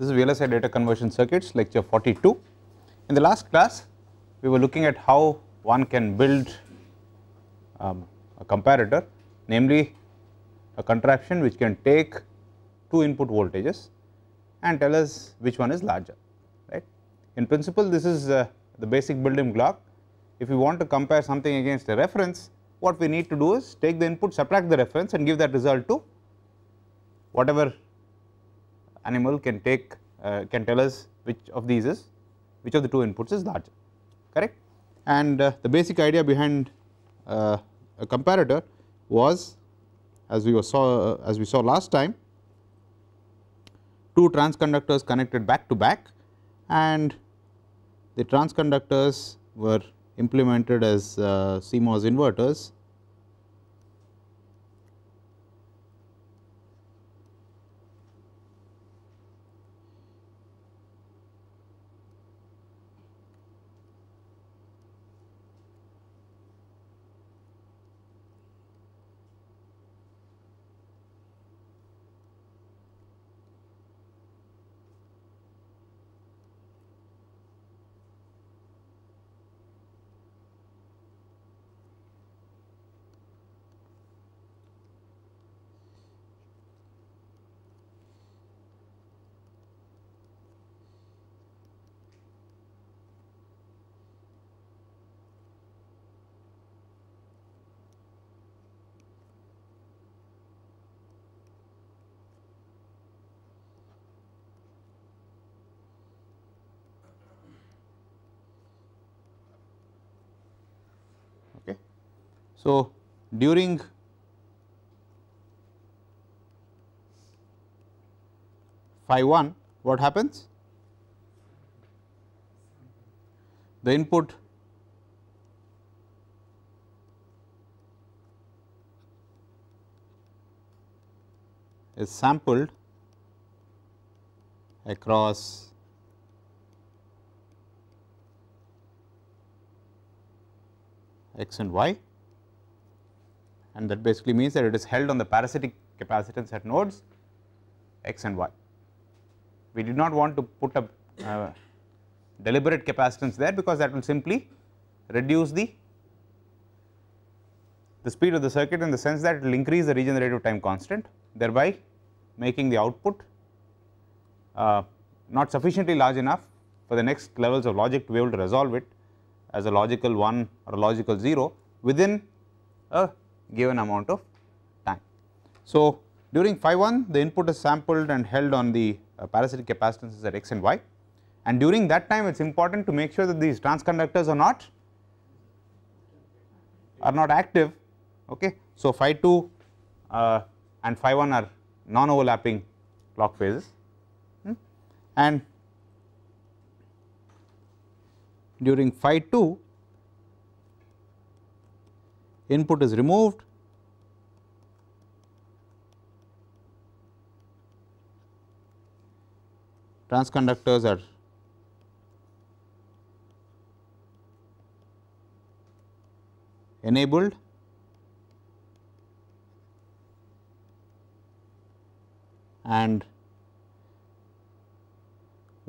This is VLSI data conversion circuits lecture 42. In the last class, we were looking at how one can build um, a comparator, namely a contraption which can take two input voltages and tell us which one is larger, right. In principle, this is uh, the basic building block. If we want to compare something against a reference, what we need to do is take the input, subtract the reference and give that result to whatever animal can take uh, can tell us which of these is which of the two inputs is larger correct and uh, the basic idea behind uh, a comparator was as we saw uh, as we saw last time two transconductors connected back to back and the transconductors were implemented as uh, CMOS inverters So, during phi 1 what happens? The input is sampled across x and y and that basically means that it is held on the parasitic capacitance at nodes x and y. We did not want to put a uh, deliberate capacitance there because that will simply reduce the the speed of the circuit in the sense that it will increase the regenerative time constant thereby making the output uh, not sufficiently large enough for the next levels of logic to be able to resolve it as a logical 1 or a logical 0 within a given amount of time. So, during phi 1 the input is sampled and held on the uh, parasitic capacitances at x and y and during that time it is important to make sure that these transconductors are not are not active okay. So, phi 2 uh, and phi 1 are non overlapping clock phases hmm. and during phi 2 input is removed transconductors are enabled and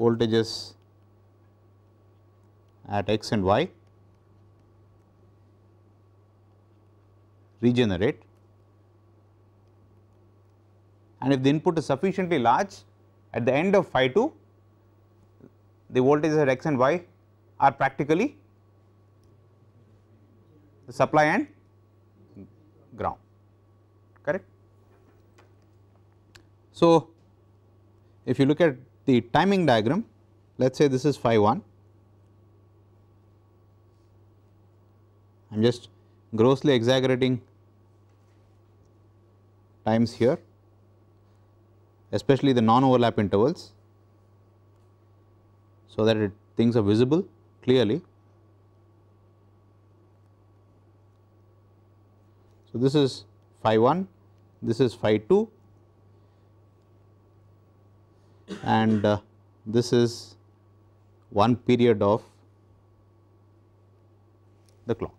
voltages at x and y regenerate and if the input is sufficiently large at the end of phi 2 the voltages at x and y are practically the supply and ground correct. So, if you look at the timing diagram let us say this is phi 1 I am just grossly exaggerating times here especially the non-overlap intervals so that it, things are visible clearly. So, this is phi 1, this is phi 2 and uh, this is one period of the clock.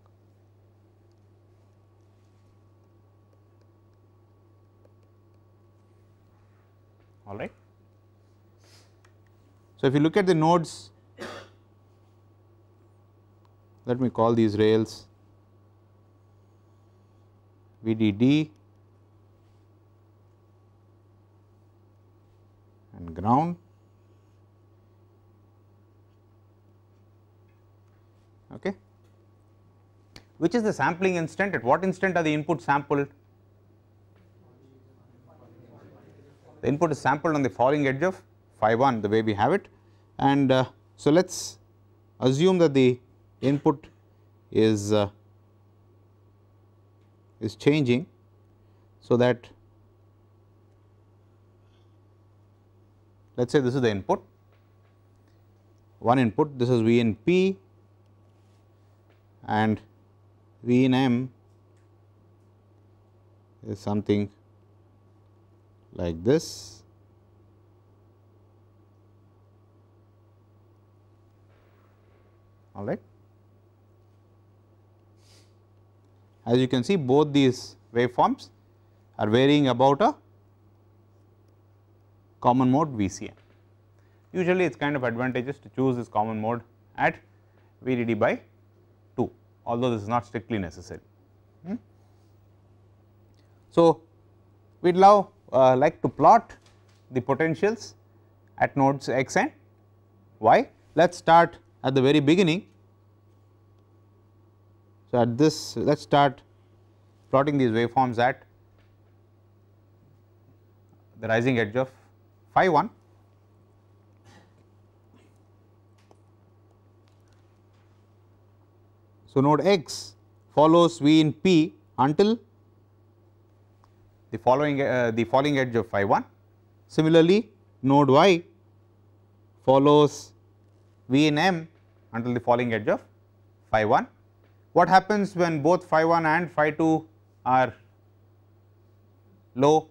all right. So, if you look at the nodes let me call these rails VDD and ground okay. Which is the sampling instant at what instant are the input sampled the input is sampled on the falling edge of phi 1 the way we have it and uh, so let us assume that the input is uh, is changing so that let us say this is the input one input this is V in P and V in M is something like this all right. As you can see both these waveforms are varying about a common mode VCM. Usually it is kind of advantageous to choose this common mode at VDD by 2 although this is not strictly necessary. Hmm. So, we would love uh, like to plot the potentials at nodes x and y. Let us start at the very beginning. So, at this let us start plotting these waveforms at the rising edge of phi 1. So, node x follows V in P until the following uh, the falling edge of phi 1. Similarly, node y follows v in m until the falling edge of phi 1. What happens when both phi 1 and phi 2 are low?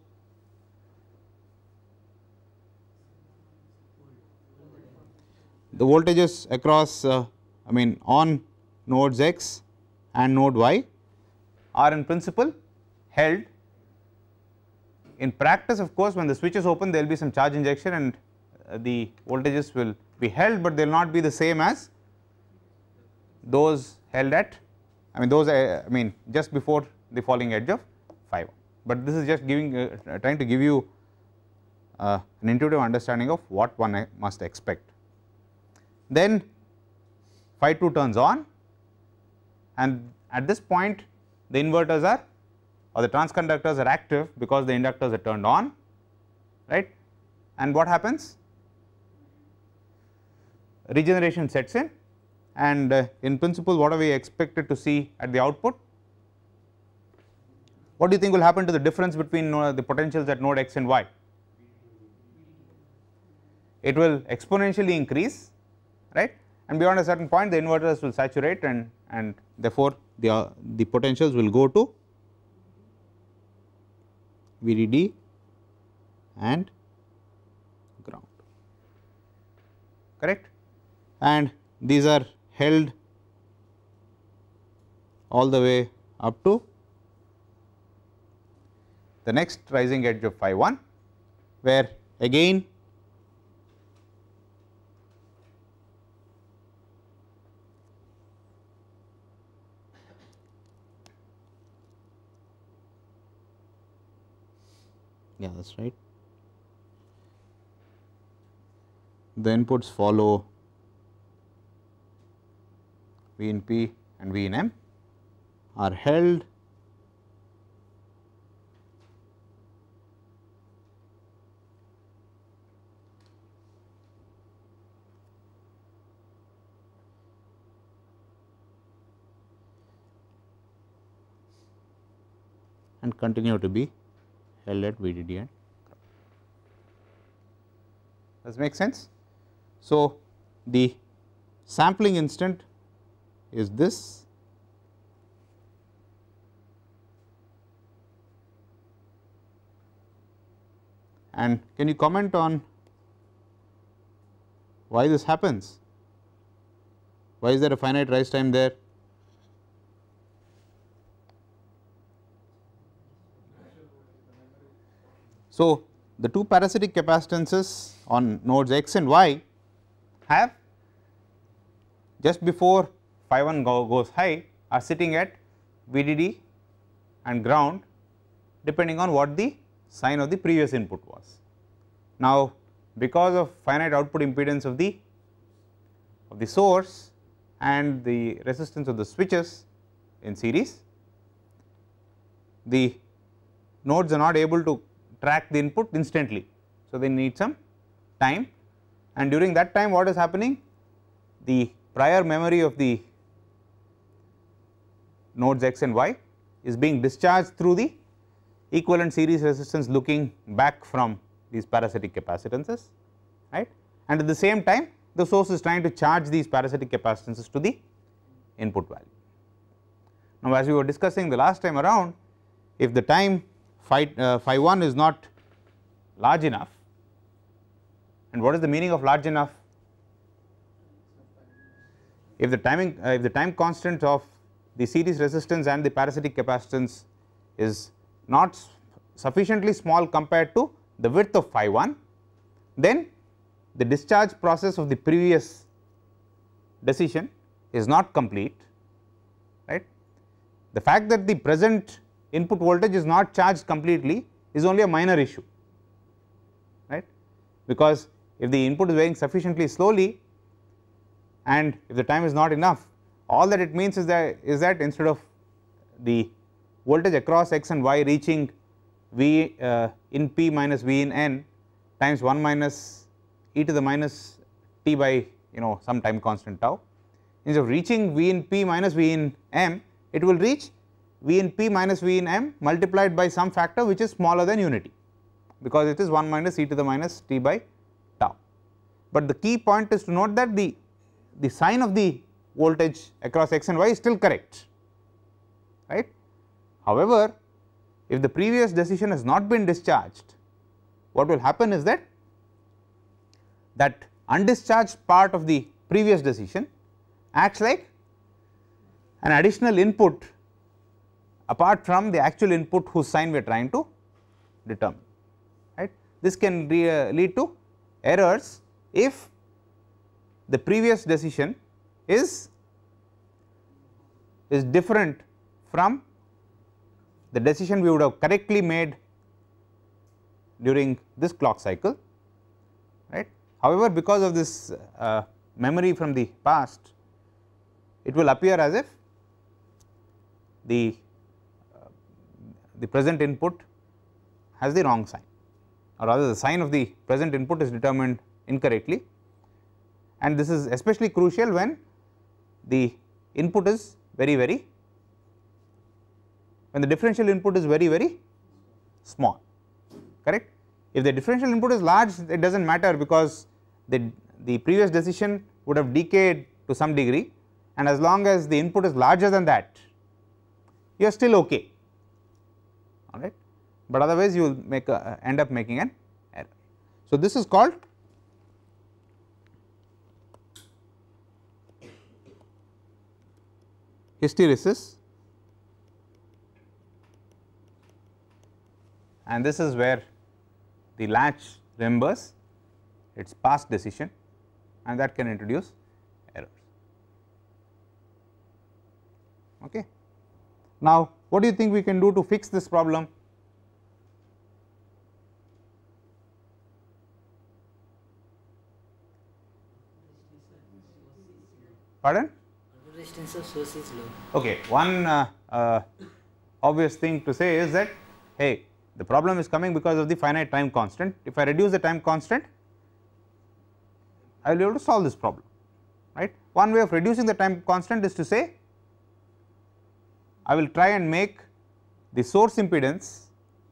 The voltages across uh, I mean on nodes x and node y are in principle held in practice of course, when the switch is open there will be some charge injection and uh, the voltages will be held, but they will not be the same as those held at I mean those I, uh, I mean just before the falling edge of 5 but this is just giving uh, trying to give you uh, an intuitive understanding of what one must expect. Then phi 2 turns on and at this point the inverters are or the transconductors are active because the inductors are turned on, right. And what happens? Regeneration sets in and uh, in principle what are we expected to see at the output? What do you think will happen to the difference between uh, the potentials at node x and y? It will exponentially increase, right? And beyond a certain point the inverters will saturate and, and therefore, the, uh, the potentials will go to VDD and ground correct and these are held all the way up to the next rising edge of phi 1 where again gas right. The inputs follow V in P and V in M are held and continue to be pellet, VDD and Does make sense? So, the sampling instant is this and can you comment on why this happens? Why is there a finite rise time there? So, the two parasitic capacitances on nodes x and y have just before phi 1 go goes high are sitting at VDD and ground depending on what the sign of the previous input was. Now, because of finite output impedance of the of the source and the resistance of the switches in series, the nodes are not able to track the input instantly. So, they need some time and during that time what is happening? The prior memory of the nodes x and y is being discharged through the equivalent series resistance looking back from these parasitic capacitances right and at the same time the source is trying to charge these parasitic capacitances to the input value. Now, as we were discussing the last time around if the time phi, uh, phi 1 is not large enough and what is the meaning of large enough? If the timing uh, if the time constant of the series resistance and the parasitic capacitance is not sufficiently small compared to the width of phi 1, then the discharge process of the previous decision is not complete right. The fact that the present input voltage is not charged completely is only a minor issue right because if the input is varying sufficiently slowly and if the time is not enough all that it means is that is that instead of the voltage across x and y reaching v uh, in p minus v in n times 1 minus e to the minus t by you know some time constant tau instead of reaching v in p minus v in m it will reach v in p minus v in m multiplied by some factor which is smaller than unity because it is 1 minus e to the minus t by tau. But the key point is to note that the, the sign of the voltage across x and y is still correct, right. However, if the previous decision has not been discharged, what will happen is that that undischarged part of the previous decision acts like an additional input apart from the actual input whose sign we are trying to determine. Right? This can uh, lead to errors if the previous decision is is different from the decision we would have correctly made during this clock cycle right. However, because of this uh, memory from the past it will appear as if the the present input has the wrong sign or rather the sign of the present input is determined incorrectly and this is especially crucial when the input is very very when the differential input is very very small correct. If the differential input is large it does not matter because the, the previous decision would have decayed to some degree and as long as the input is larger than that you are still okay alright, but otherwise you will make a, uh, end up making an error. So, this is called hysteresis and this is where the latch remembers its past decision and that can introduce errors. Okay. Now, what do you think we can do to fix this problem? Pardon? Resistance of source is low. Okay, one uh, uh, obvious thing to say is that hey, the problem is coming because of the finite time constant. If I reduce the time constant, I will be able to solve this problem, right. One way of reducing the time constant is to say I will try and make the source impedance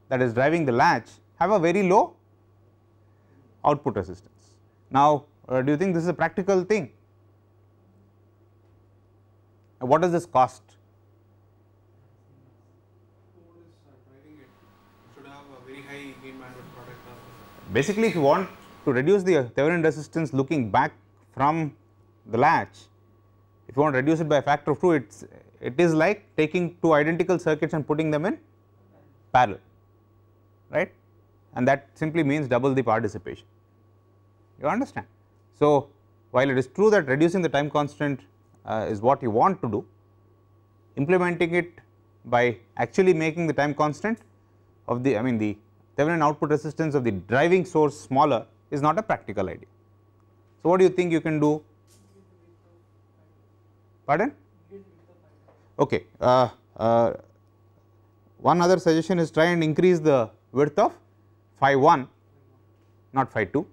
that is driving the latch have a very low output resistance. Now, uh, do you think this is a practical thing? what does this cost? Basically, if you want to reduce the Thevenin resistance looking back from the latch, if you want to reduce it by a factor of 2, it's it is like taking two identical circuits and putting them in parallel, right? And that simply means double the participation. You understand? So, while it is true that reducing the time constant uh, is what you want to do, implementing it by actually making the time constant of the I mean the Thevenin output resistance of the driving source smaller is not a practical idea. So, what do you think you can do? Pardon? Okay. Uh, uh, one other suggestion is try and increase the width of phi 1 not phi 2.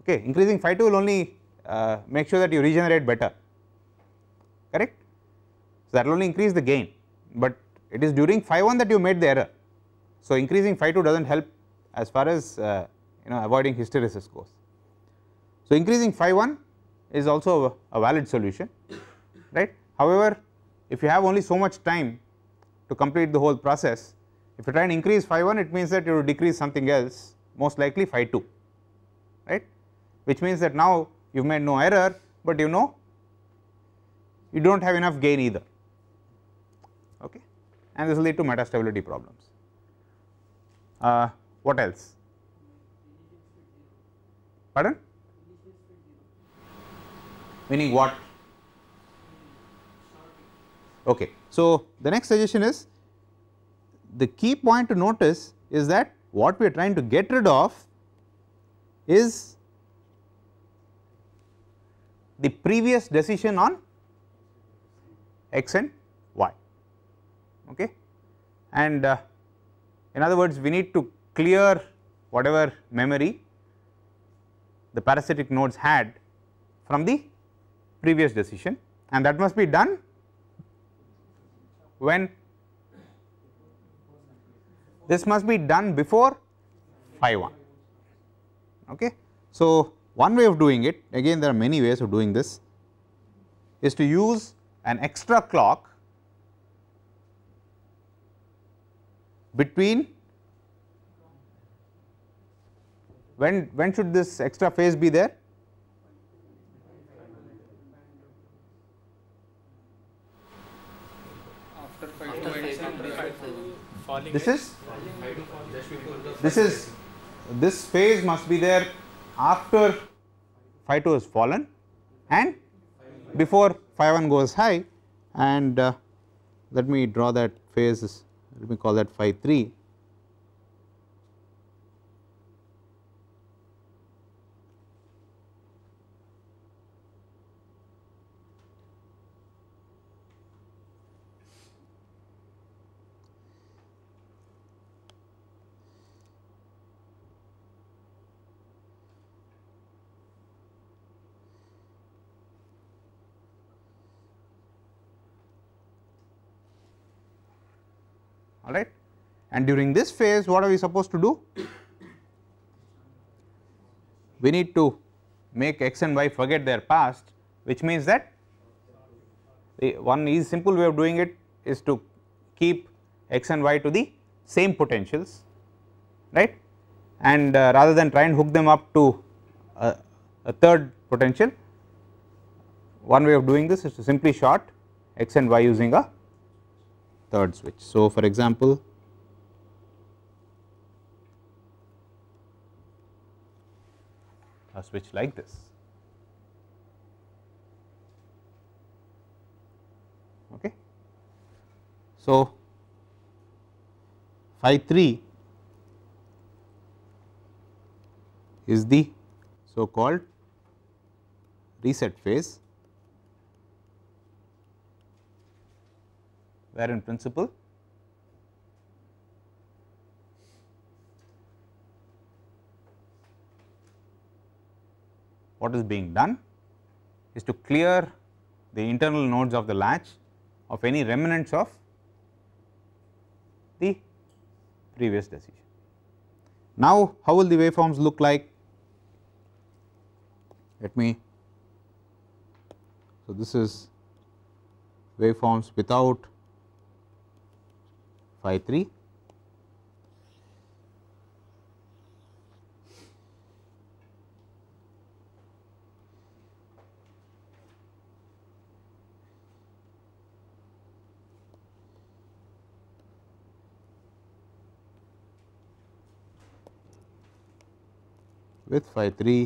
Okay. Increasing phi 2 will only uh, make sure that you regenerate better correct. So, that will only increase the gain, but it is during phi 1 that you made the error. So, increasing phi 2 does not help as far as uh, you know avoiding hysteresis goes. So, increasing phi 1 is also a, a valid solution right. However, if you have only so much time to complete the whole process, if you try and increase phi 1 it means that you will decrease something else most likely phi 2 right which means that now you have made no error, but you know you do not have enough gain either okay and this will lead to metastability problems. Uh, what else? Pardon? Meaning what? Okay. So, the next suggestion is the key point to notice is that what we are trying to get rid of is the previous decision on x and y. Okay. And uh, in other words, we need to clear whatever memory the parasitic nodes had from the previous decision and that must be done when this must be done before phi 1. Okay. So, one way of doing it again there are many ways of doing this is to use an extra clock between when when should this extra phase be there This is? This is, this phase must be there after phi 2 is fallen and before phi 1 goes high and uh, let me draw that phase, let me call that phi 3 And during this phase what are we supposed to do? We need to make x and y forget their past which means that the one easy simple way of doing it is to keep x and y to the same potentials right and uh, rather than try and hook them up to a third potential one way of doing this is to simply short x and y using a third switch. So, for example, a switch like this. Okay. So, phi 3 is the so called reset phase where in principle what is being done is to clear the internal nodes of the latch of any remnants of the previous decision. Now, how will the waveforms look like? Let me, so this is waveforms without phi 3 with phi 3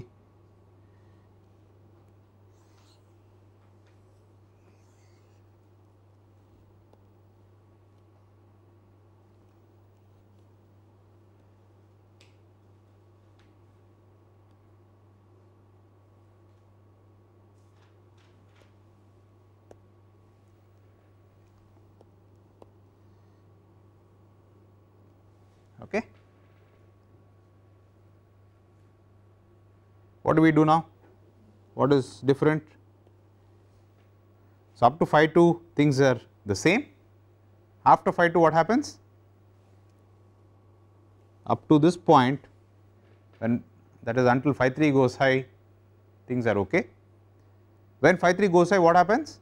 do we do now? What is different? So, up to phi 2 things are the same. After phi 2 what happens? Up to this point when that is until phi 3 goes high things are okay. When phi 3 goes high what happens?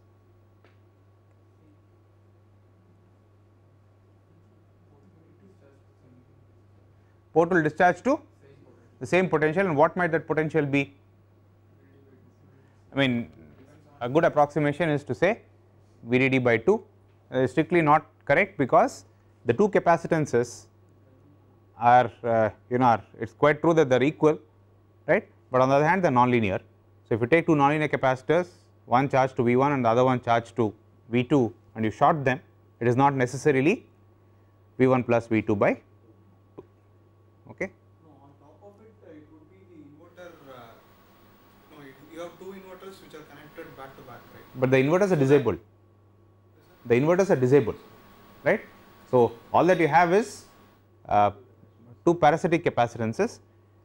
Port will discharge to the same potential and what might that potential be? I mean a good approximation is to say VDD by 2 uh, strictly not correct because the two capacitances are uh, you know are it is quite true that they are equal right, but on the other hand they are nonlinear. So, if you take two nonlinear capacitors one charged to V1 and the other one charged to V2 and you short them it is not necessarily V1 plus V2 by 2 okay. but the inverters are disabled. The inverters are disabled, right. So, all that you have is uh, two parasitic capacitances,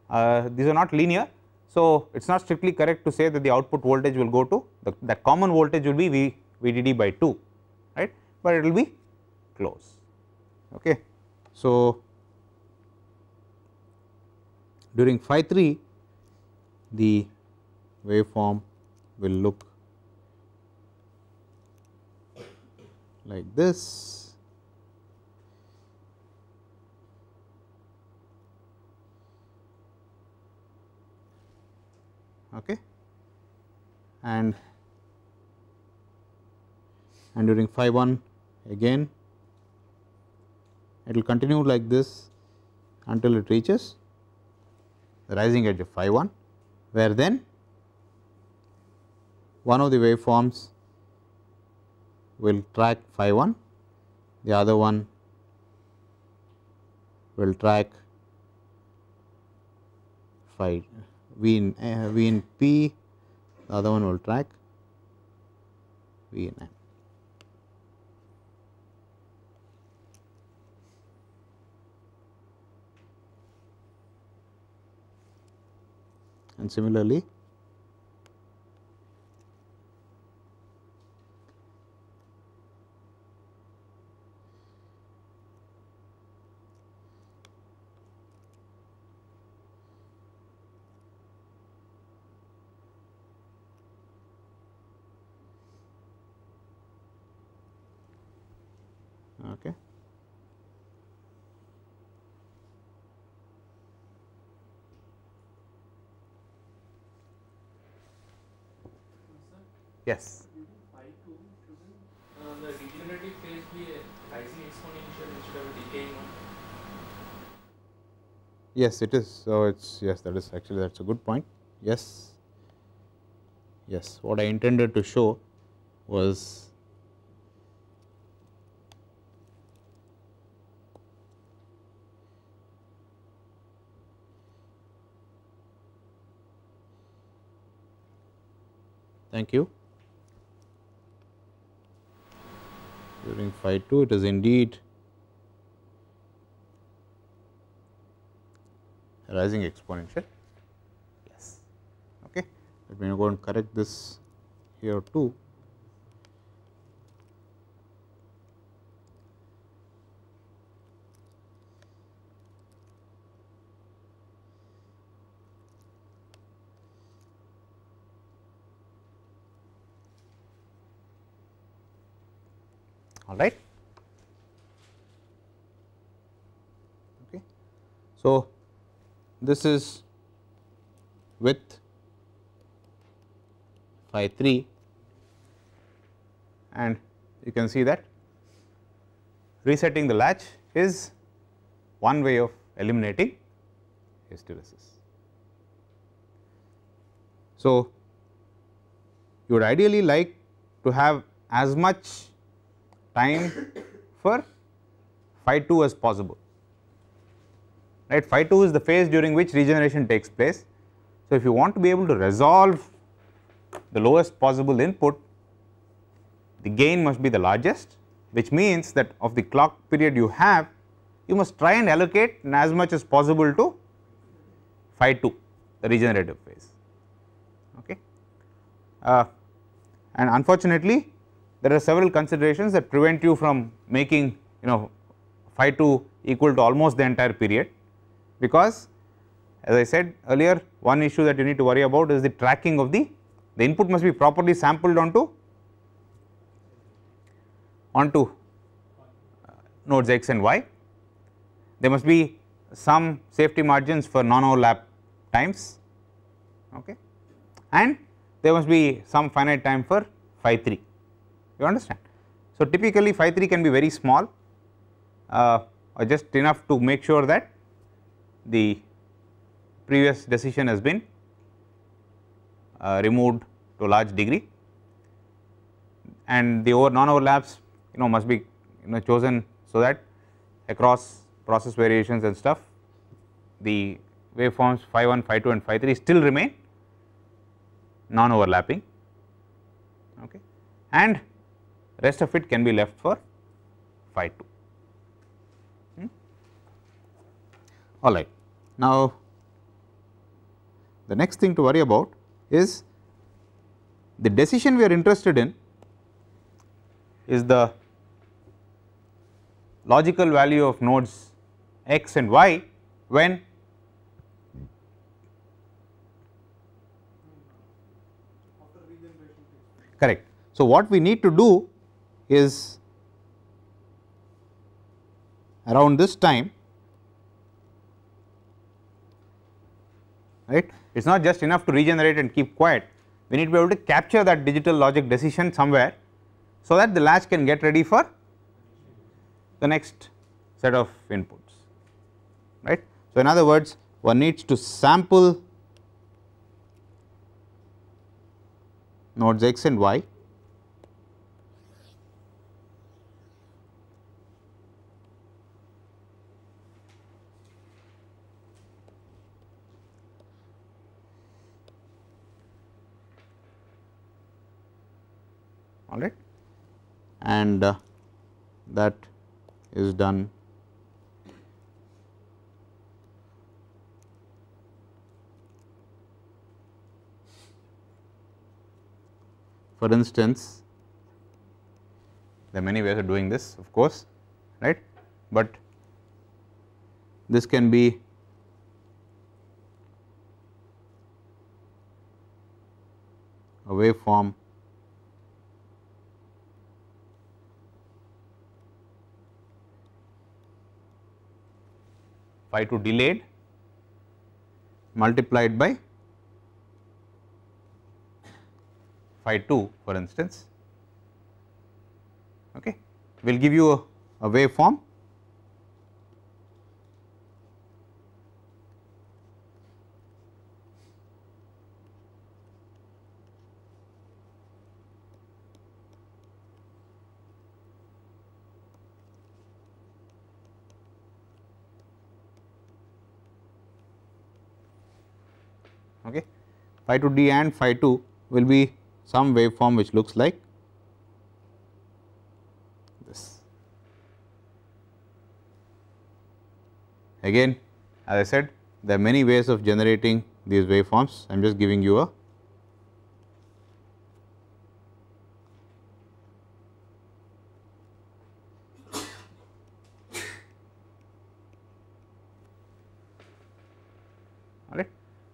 uh, these are not linear. So, it is not strictly correct to say that the output voltage will go to the, that common voltage will be V, VDD by 2, right, but it will be close. Okay. So, during phi 3 the waveform will look like this. Okay. And and during phi 1 again it will continue like this until it reaches the rising edge of phi 1 where then one of the waveforms will track phi 1, the other one will track phi v in, uh, v in P, the other one will track v in M. And similarly, Yes. Uh, uh, yes, it is. So it's yes, that is actually that's a good point. Yes, yes. What I intended to show was Thank you. during phi 2 it is indeed rising exponential yes okay let me go and correct this here too all right. Okay. So, this is with phi 3 and you can see that resetting the latch is one way of eliminating hysteresis. So, you would ideally like to have as much time for phi 2 as possible right phi 2 is the phase during which regeneration takes place. So, if you want to be able to resolve the lowest possible input the gain must be the largest which means that of the clock period you have you must try and allocate as much as possible to phi 2 the regenerative phase okay. Uh, and unfortunately there are several considerations that prevent you from making you know phi 2 equal to almost the entire period because as I said earlier one issue that you need to worry about is the tracking of the the input must be properly sampled onto onto uh, nodes x and y. There must be some safety margins for non-overlap times okay and there must be some finite time for phi 3 you understand. So, typically phi 3 can be very small uh, or just enough to make sure that the previous decision has been uh, removed to a large degree and the over non overlaps you know must be you know chosen so that across process variations and stuff the waveforms phi 1 phi 2 and phi 3 still remain non overlapping okay and rest of it can be left for phi 2. Hmm. All right. Now, the next thing to worry about is the decision we are interested in is the logical value of nodes x and y when correct. So, what we need to do is around this time right. It is not just enough to regenerate and keep quiet, we need to be able to capture that digital logic decision somewhere, so that the latch can get ready for the next set of inputs right. So, in other words one needs to sample nodes x and y all right and uh, that is done for instance there are many ways of doing this of course right but this can be a waveform pi 2 delayed multiplied by phi 2 for instance okay will give you a, a waveform phi 2 d and phi 2 will be some waveform which looks like this. Again as I said there are many ways of generating these waveforms, I am just giving you a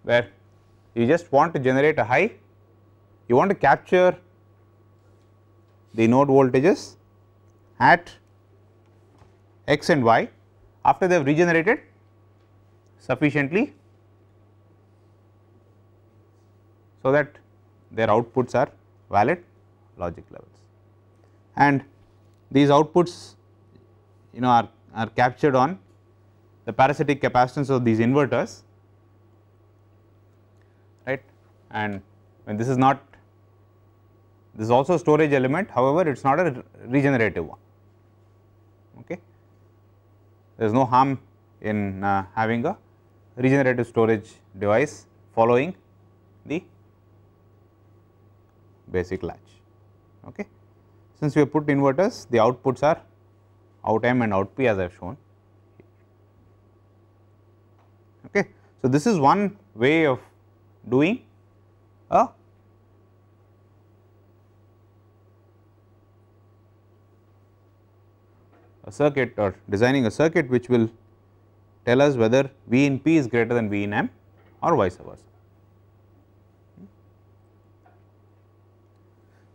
where you just want to generate a high, you want to capture the node voltages at x and y after they have regenerated sufficiently so that their outputs are valid logic levels. And these outputs you know are, are captured on the parasitic capacitance of these inverters and when this is not this is also a storage element however it is not a regenerative one okay there is no harm in uh, having a regenerative storage device following the basic latch okay since we have put inverters the outputs are out m and out p as i have shown okay so this is one way of doing Oh. a circuit or designing a circuit which will tell us whether V in P is greater than V in M or vice versa.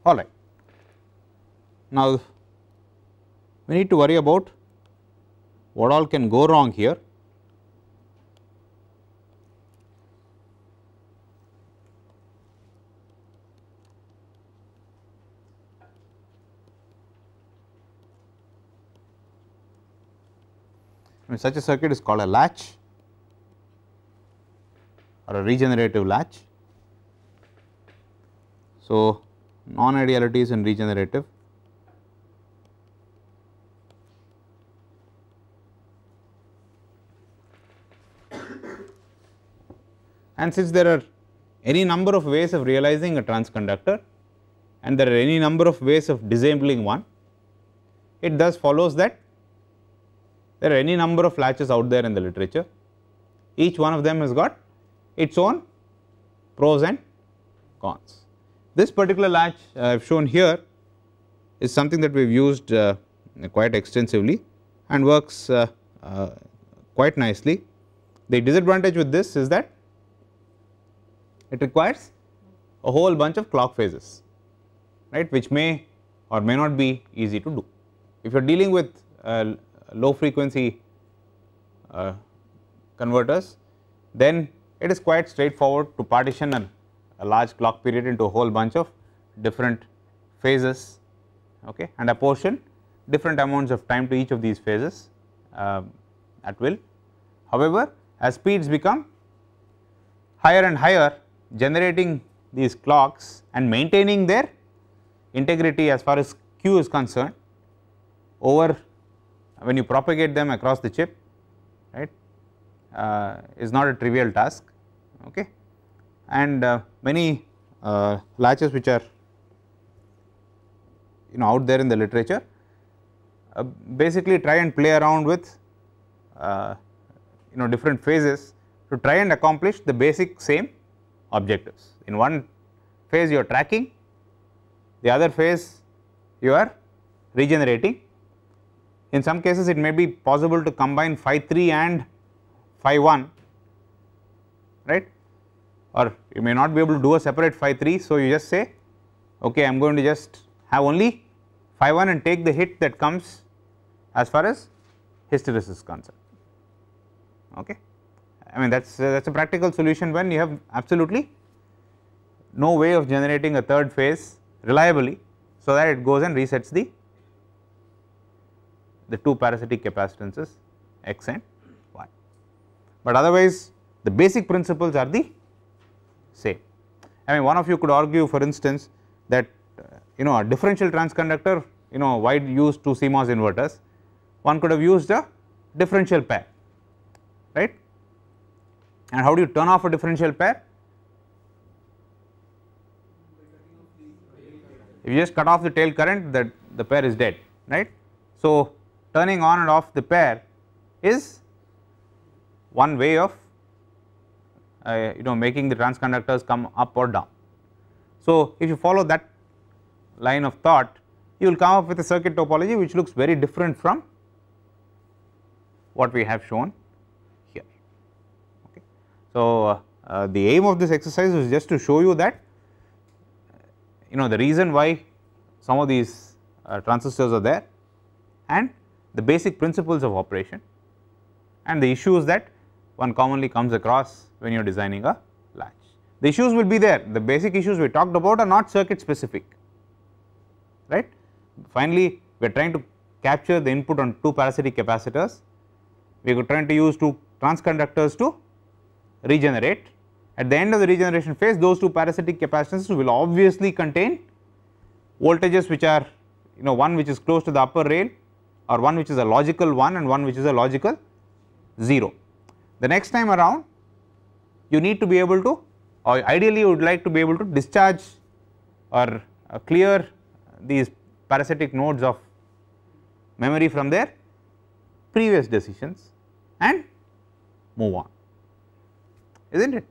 All right. Now, we need to worry about what all can go wrong here such a circuit is called a latch or a regenerative latch. So, non idealities in regenerative and since there are any number of ways of realizing a transconductor and there are any number of ways of disabling one, it thus follows that there are any number of latches out there in the literature. Each one of them has got its own pros and cons. This particular latch uh, I have shown here is something that we have used uh, quite extensively and works uh, quite nicely. The disadvantage with this is that it requires a whole bunch of clock phases, right, which may or may not be easy to do. If you are dealing with low frequency uh, converters, then it is quite straightforward to partition a, a, large clock period into a whole bunch of different phases okay, and apportion different amounts of time to each of these phases uh, at will. However, as speeds become higher and higher generating these clocks and maintaining their integrity as far as Q is concerned over when you propagate them across the chip right uh, is not a trivial task okay and uh, many uh, latches which are you know out there in the literature uh, basically try and play around with uh, you know different phases to try and accomplish the basic same objectives in one phase you are tracking the other phase you are regenerating in some cases, it may be possible to combine phi 3 and phi 1, right? Or you may not be able to do a separate phi 3. So, you just say, okay, I am going to just have only phi 1 and take the hit that comes as far as hysteresis is concerned. Okay. I mean that is uh, that is a practical solution when you have absolutely no way of generating a third phase reliably, so that it goes and resets the the two parasitic capacitances X and Y. But otherwise the basic principles are the same. I mean one of you could argue for instance that you know a differential transconductor you know why use two CMOS inverters one could have used a differential pair right and how do you turn off a differential pair if you just cut off the tail current that the pair is dead right so turning on and off the pair is one way of uh, you know making the transconductors come up or down. So, if you follow that line of thought you will come up with a circuit topology which looks very different from what we have shown here. Okay. So, uh, uh the aim of this exercise is just to show you that you know the reason why some of these uh, transistors are there and the basic principles of operation and the issues that one commonly comes across when you are designing a latch. The issues will be there, the basic issues we talked about are not circuit specific, right. Finally, we are trying to capture the input on two parasitic capacitors, we are trying to use two transconductors to regenerate. At the end of the regeneration phase, those two parasitic capacitances will obviously contain voltages which are you know one which is close to the upper rail or one which is a logical 1 and one which is a logical 0. The next time around you need to be able to or ideally you would like to be able to discharge or uh, clear these parasitic nodes of memory from their previous decisions and move on is not it.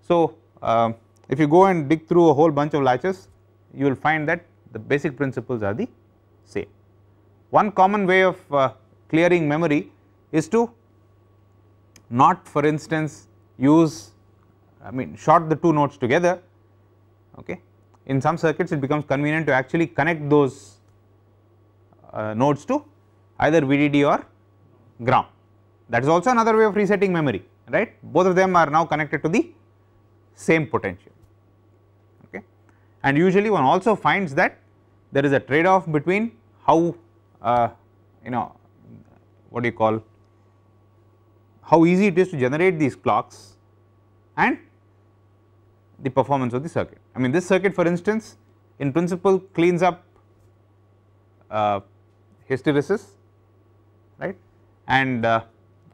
So, uh, if you go and dig through a whole bunch of latches you will find that the basic principles are the same. One common way of uh, clearing memory is to not for instance use I mean short the two nodes together okay. In some circuits it becomes convenient to actually connect those uh, nodes to either VDD or ground that is also another way of resetting memory right both of them are now connected to the same potential okay and usually one also finds that there is a trade off between how uh, you know what do you call how easy it is to generate these clocks and the performance of the circuit. I mean this circuit for instance in principle cleans up uh, hysteresis right and uh,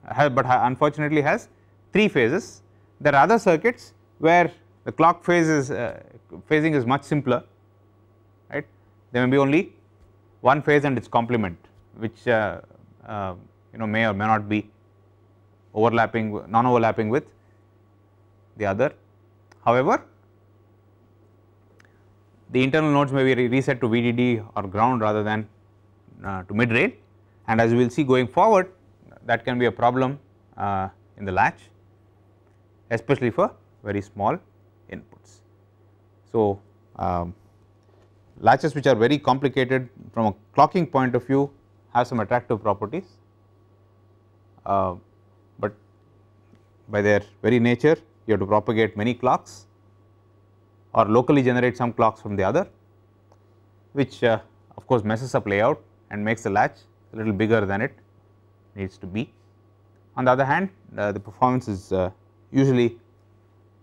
but unfortunately has three phases. There are other circuits where the clock phase is uh, phasing is much simpler right there may be only one phase and its complement which uh, uh, you know may or may not be overlapping non overlapping with the other. However, the internal nodes may be reset to VDD or ground rather than uh, to mid rail and as we will see going forward that can be a problem uh, in the latch especially for very small inputs. So, um, latches which are very complicated from a clocking point of view have some attractive properties, uh, but by their very nature you have to propagate many clocks or locally generate some clocks from the other which uh, of course messes up layout and makes the latch a little bigger than it needs to be. On the other hand uh, the performance is uh, usually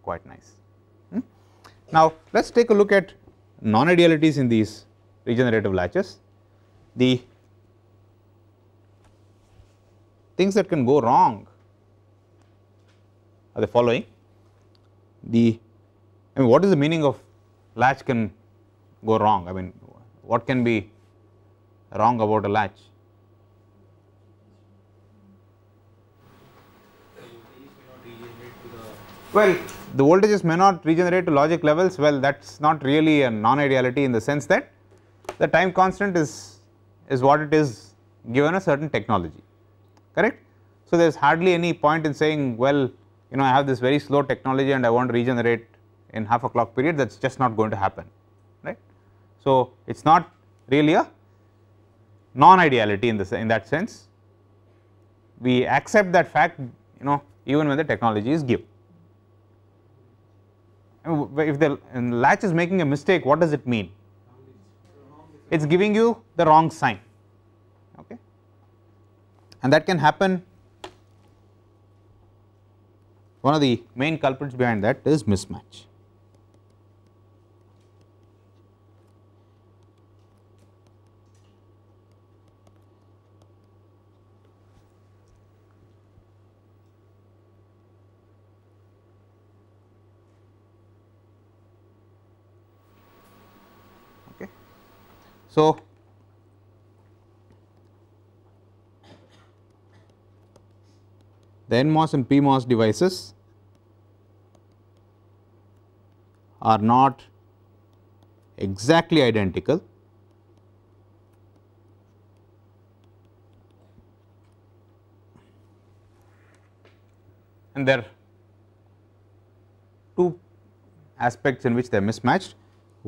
quite nice. Hmm? Now let us take a look at non-idealities in these regenerative latches, the things that can go wrong are the following. The I mean what is the meaning of latch can go wrong? I mean what can be wrong about a latch? Well, the voltages may not regenerate to logic levels well that is not really a non-ideality in the sense that the time constant is, is what it is given a certain technology correct. So, there is hardly any point in saying well you know I have this very slow technology and I want to regenerate in half a clock period that is just not going to happen right. So, it is not really a non-ideality in this in that sense we accept that fact you know even when the technology is given. Uh, if the latch is making a mistake, what does it mean? It is giving you the wrong sign, okay. And that can happen. One of the main culprits behind that is mismatch. So, the NMOS and PMOS devices are not exactly identical. And there are two aspects in which they are mismatched.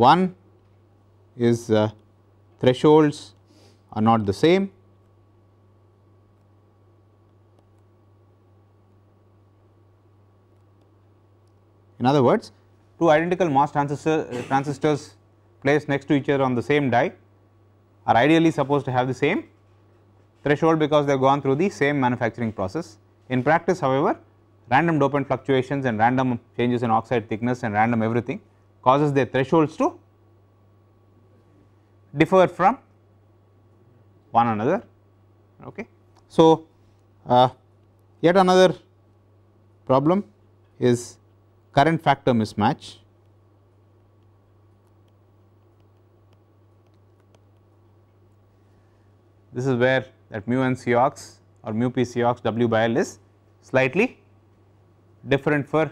One is uh, thresholds are not the same. In other words, two identical MOS transistor, uh, transistors placed next to each other on the same die are ideally supposed to have the same threshold because they have gone through the same manufacturing process. In practice however, random dopant fluctuations and random changes in oxide thickness and random everything causes their thresholds to differ from one another. Okay. So, uh, yet another problem is current factor mismatch. This is where that mu n C ox or mu p C ox W by L is slightly different for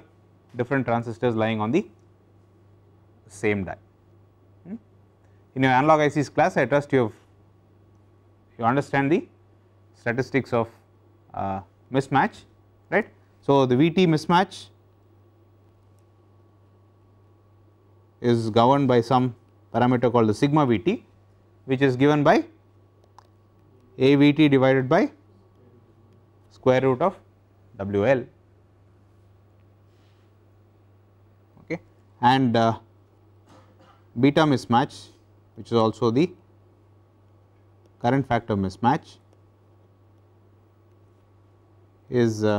different transistors lying on the same die in your analog ICs class I trust you have you understand the statistics of uh, mismatch right. So, the VT mismatch is governed by some parameter called the sigma VT which is given by AVT divided by square root of WL okay and uh, beta mismatch which is also the current factor mismatch is uh,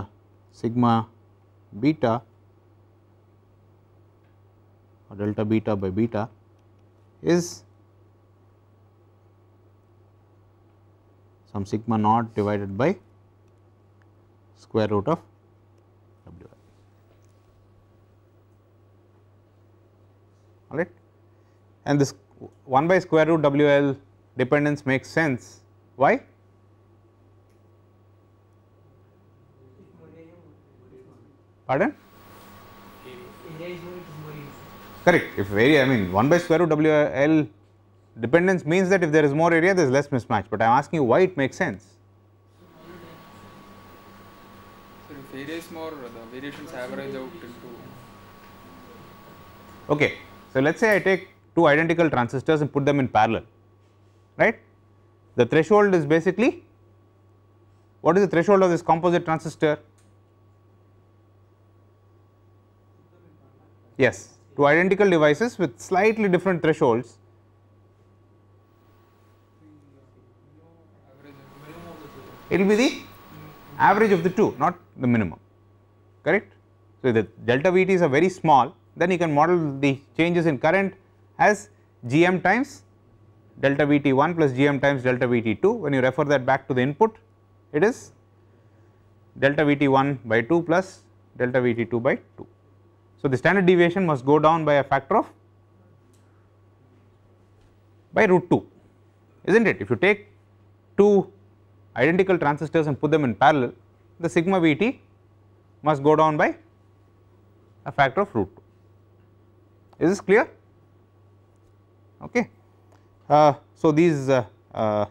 sigma beta or delta beta by beta is some sigma naught divided by square root of W i. All right. And this 1 by square root WL dependence makes sense. Why? Pardon? Correct. If area, I mean 1 by square root WL dependence means that if there is more area, there is less mismatch, but I am asking you why it makes sense. more, the variations average out into. Okay. So, let us say I take two identical transistors and put them in parallel, right. The threshold is basically what is the threshold of this composite transistor? Yes, two identical devices with slightly different thresholds. It will be the average of the two, not the minimum, correct. So, the delta Vt is a very small, then you can model the changes in current as gm times delta Vt1 plus gm times delta Vt2 when you refer that back to the input it is delta Vt1 by 2 plus delta Vt2 by 2. So, the standard deviation must go down by a factor of by root 2 is not it if you take two identical transistors and put them in parallel the sigma Vt must go down by a factor of root 2 is this clear Okay. Uh, so, these uh, uh,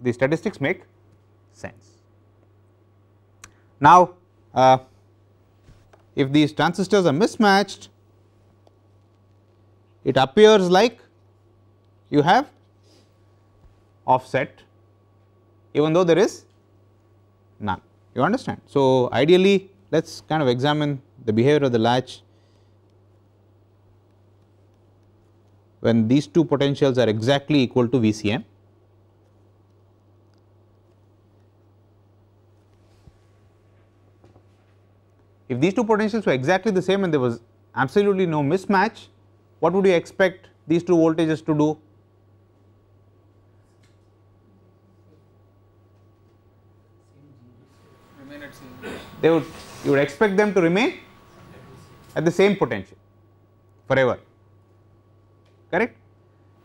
the statistics make sense. Now, uh, if these transistors are mismatched, it appears like you have offset even though there is none you understand. So, ideally let us kind of examine the behavior of the latch when these two potentials are exactly equal to VCM. If these two potentials were exactly the same and there was absolutely no mismatch, what would you expect these two voltages to do? They would you would expect them to remain at the same potential forever correct.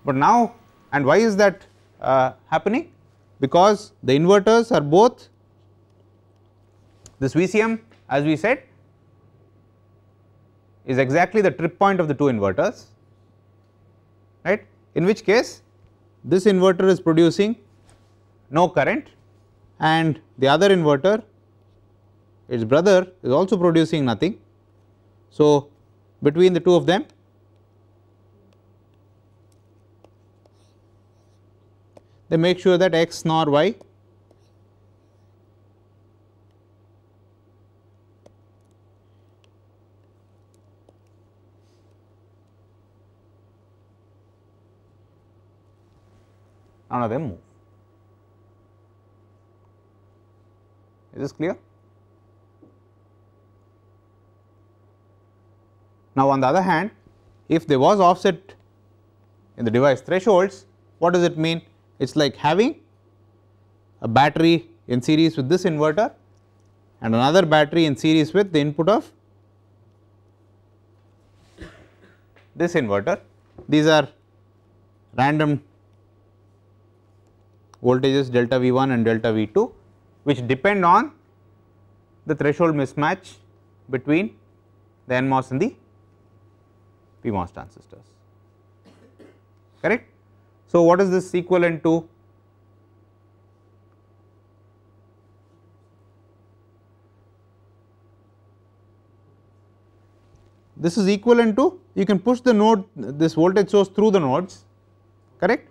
But now and why is that uh, happening? Because the inverters are both this VCM as we said is exactly the trip point of the two inverters right in which case this inverter is producing no current and the other inverter its brother is also producing nothing. So, between the two of them they make sure that x nor y none of them move. Is this clear? Now, on the other hand, if there was offset in the device thresholds, what does it mean? It is like having a battery in series with this inverter and another battery in series with the input of this inverter. These are random voltages delta V1 and delta V2 which depend on the threshold mismatch between the NMOS and the PMOS transistors, correct. So, what is this equivalent to? This is equivalent to you can push the node this voltage source through the nodes correct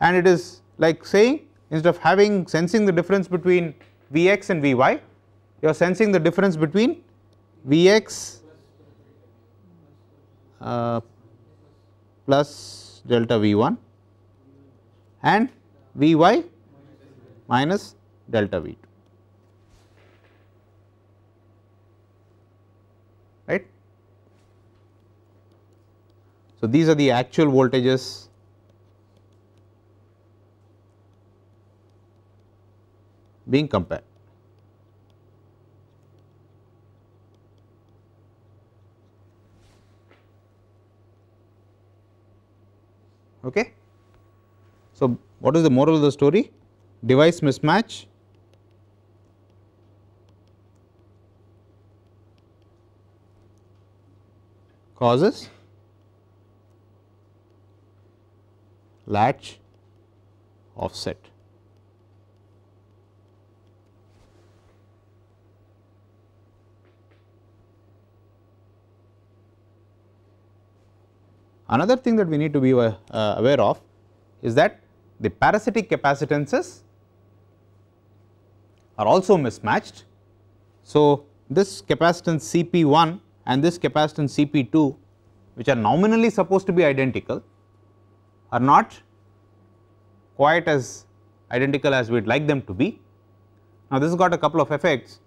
and it is like saying instead of having sensing the difference between Vx and Vy you are sensing the difference between Vx uh, plus delta V1 and V y minus delta V 2 right. So, these are the actual voltages being compared. Okay. So, what is the moral of the story? Device mismatch causes latch offset. Another thing that we need to be uh, aware of is that the parasitic capacitances are also mismatched. So, this capacitance Cp1 and this capacitance Cp2 which are nominally supposed to be identical are not quite as identical as we would like them to be. Now, this has got a couple of effects.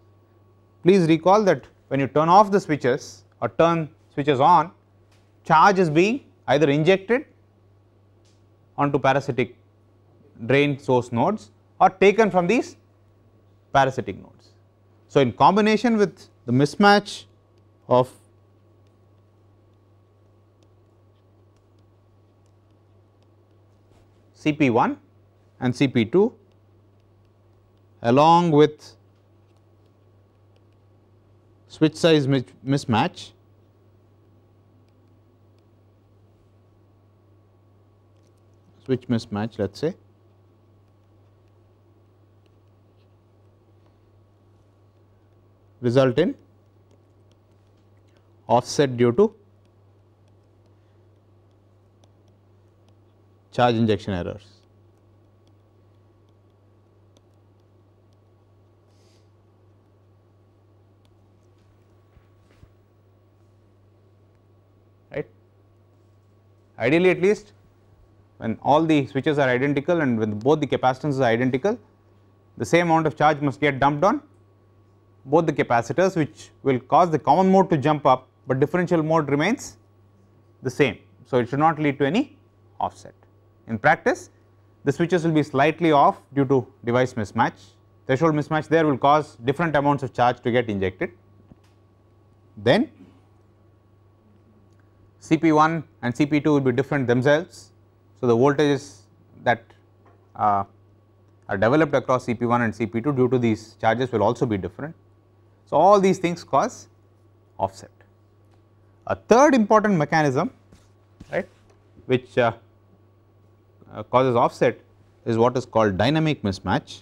Please recall that when you turn off the switches or turn switches on, charge is being either injected onto parasitic drain source nodes are taken from these parasitic nodes. So, in combination with the mismatch of CP1 and CP2 along with switch size mismatch switch mismatch let us say result in offset due to charge injection errors. Right. Ideally at least when all the switches are identical and when both the capacitances are identical, the same amount of charge must get dumped on both the capacitors which will cause the common mode to jump up, but differential mode remains the same. So, it should not lead to any offset. In practice, the switches will be slightly off due to device mismatch. Threshold mismatch there will cause different amounts of charge to get injected. Then CP1 and CP2 will be different themselves. So, the voltages that uh, are developed across CP1 and CP2 due to these charges will also be different. So, all these things cause offset. A third important mechanism right which uh, uh, causes offset is what is called dynamic mismatch.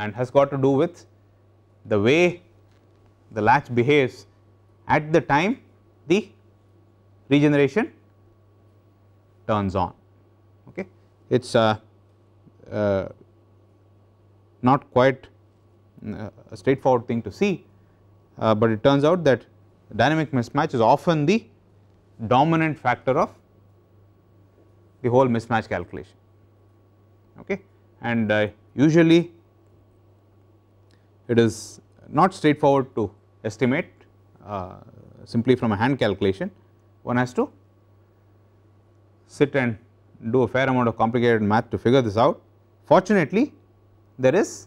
and has got to do with the way the latch behaves at the time the regeneration turns on. Okay. It is uh, uh, not quite uh, a straightforward thing to see, uh, but it turns out that dynamic mismatch is often the dominant factor of the whole mismatch calculation. Okay. And uh, usually it is not straightforward to estimate uh, simply from a hand calculation, one has to sit and do a fair amount of complicated math to figure this out. Fortunately, there is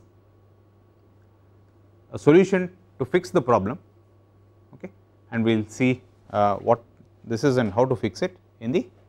a solution to fix the problem okay, and we will see uh, what this is and how to fix it in the